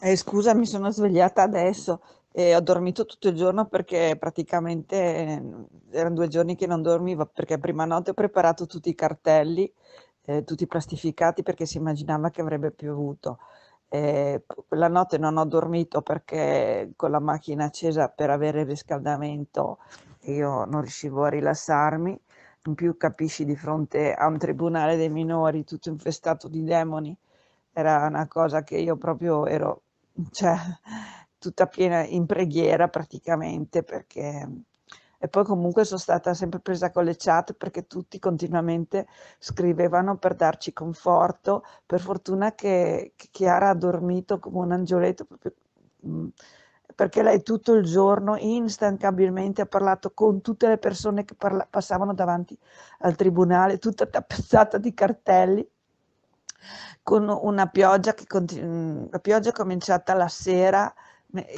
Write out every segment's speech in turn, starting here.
Eh, scusa, mi sono svegliata adesso e ho dormito tutto il giorno perché praticamente mm, erano due giorni che non dormivo perché prima notte ho preparato tutti i cartelli, eh, tutti plastificati perché si immaginava che avrebbe piovuto. la notte non ho dormito perché con la macchina accesa per avere il riscaldamento io non riuscivo a rilassarmi. In più capisci di fronte a un tribunale dei minori tutto infestato di demoni era una cosa che io proprio ero cioè, tutta piena in preghiera praticamente perché e poi comunque sono stata sempre presa con le chat perché tutti continuamente scrivevano per darci conforto. Per fortuna che, che Chiara ha dormito come un angioletto proprio, mm, perché lei tutto il giorno instancabilmente ha parlato con tutte le persone che parla- passavano davanti al tribunale, tutta tappezzata di cartelli con una pioggia che continu- mm, la pioggia è cominciata la sera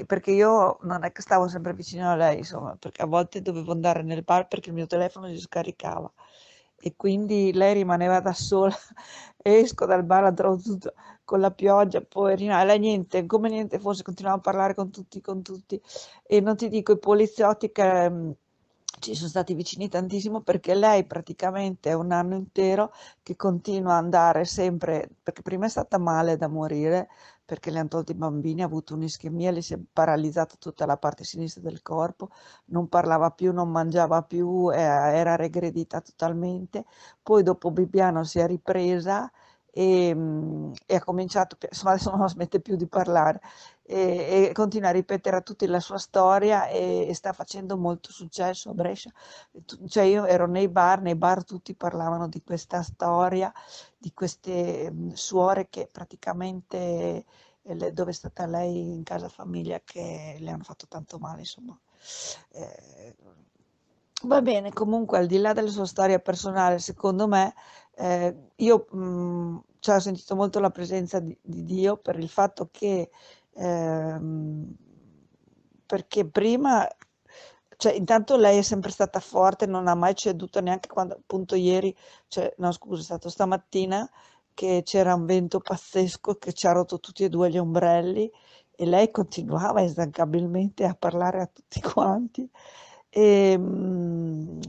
perché io non è che stavo sempre vicino a lei, insomma, perché a volte dovevo andare nel bar perché il mio telefono si scaricava e quindi lei rimaneva da sola, esco dal bar a tutto con la pioggia, poverina, e lei niente, come niente fosse, continuavo a parlare con tutti, con tutti e non ti dico i poliziotti che mm, ci sono stati vicini tantissimo perché lei praticamente è un anno intero che continua a andare sempre, perché prima è stata male da morire perché le hanno tolto i bambini, ha avuto un'ischemia, le si è paralizzata tutta la parte sinistra del corpo, non parlava più, non mangiava più, eh, era regredita totalmente, poi dopo Bibiano si è ripresa e, ehm, e, ha cominciato, insomma adesso non smette più di parlare e, e, continua a ripetere a tutti la sua storia e, e sta facendo molto successo a Brescia. cioè io ero nei bar, nei bar tutti parlavano di questa storia, di queste mm, suore che praticamente eh, dove è stata lei in casa famiglia che le hanno fatto tanto male, insomma. Eh, Va bene, comunque al di là della sua storia personale, secondo me, eh, io mh, mm, cioè, ho sentito molto la presenza di, di Dio per il fatto che, ehm, perché prima, cioè intanto lei è sempre stata forte, non ha mai ceduto neanche quando appunto ieri, cioè, no scusa, è stato stamattina che c'era un vento pazzesco che ci ha rotto tutti e due gli ombrelli e lei continuava instancabilmente a parlare a tutti quanti e ehm,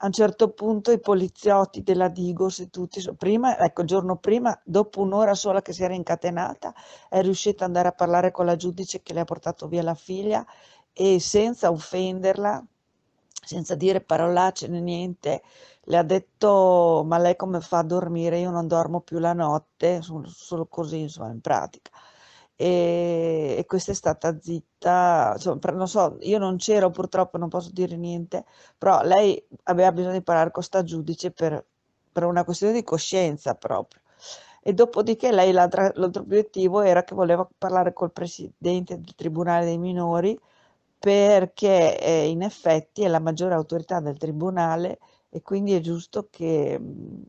a un certo punto i poliziotti della Digos e tutti, prima, ecco il giorno prima, dopo un'ora sola che si era incatenata, è riuscita ad andare a parlare con la giudice che le ha portato via la figlia e senza offenderla, senza dire parolacce né niente, le ha detto ma lei come fa a dormire? Io non dormo più la notte, solo così insomma in pratica e, e questa è stata zitta, insomma, non so, io non c'ero purtroppo, non posso dire niente, però lei aveva bisogno di parlare con sta giudice per, per una questione di coscienza proprio. E dopodiché lei l'altro obiettivo era che voleva parlare col presidente del Tribunale dei Minori perché eh, in effetti è la maggiore autorità del Tribunale e quindi è giusto che... Mm,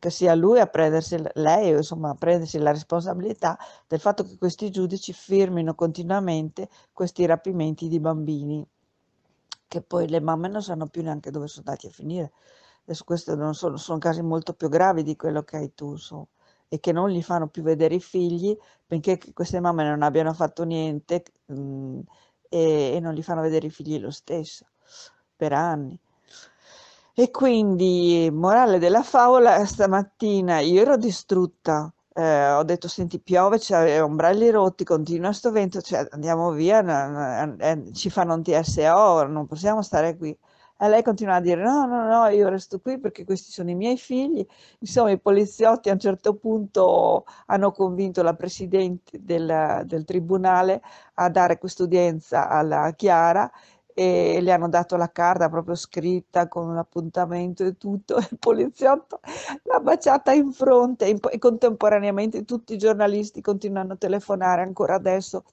che sia lui a prendersi, lei insomma, a prendersi la responsabilità del fatto che questi giudici firmino continuamente questi rapimenti di bambini, che poi le mamme non sanno più neanche dove sono andati a finire. Adesso questi sono, sono, casi molto più gravi di quello che hai tu, insomma e che non gli fanno più vedere i figli, benché queste mamme non abbiano fatto niente mh, mm, e, e non gli fanno vedere i figli lo stesso per anni. E quindi, morale della favola, stamattina io ero distrutta. Eh, ho detto: Senti, piove, c'è ombrelli rotti, continua sto vento, cioè, andiamo via, n- n- n- eh, ci fanno un TSO, non possiamo stare qui. E lei continua a dire: No, no, no, io resto qui perché questi sono i miei figli. Insomma, i poliziotti a un certo punto hanno convinto la presidente del, del tribunale a dare quest'udienza alla Chiara e le hanno dato la carta proprio scritta con l'appuntamento e tutto e il poliziotto l'ha baciata in fronte e contemporaneamente tutti i giornalisti continuano a telefonare ancora adesso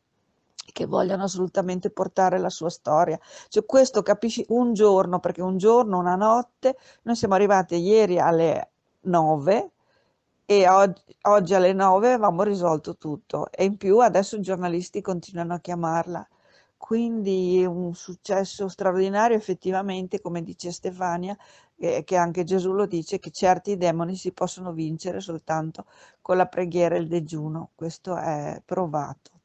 che vogliono assolutamente portare la sua storia. Cioè questo capisci un giorno, perché un giorno, una notte, noi siamo arrivati ieri alle 9 e oggi, oggi alle 9 avevamo risolto tutto e in più adesso i giornalisti continuano a chiamarla quindi un successo straordinario effettivamente, come dice Stefania, eh, che anche Gesù lo dice, che certi demoni si possono vincere soltanto con la preghiera e il digiuno. Questo è provato.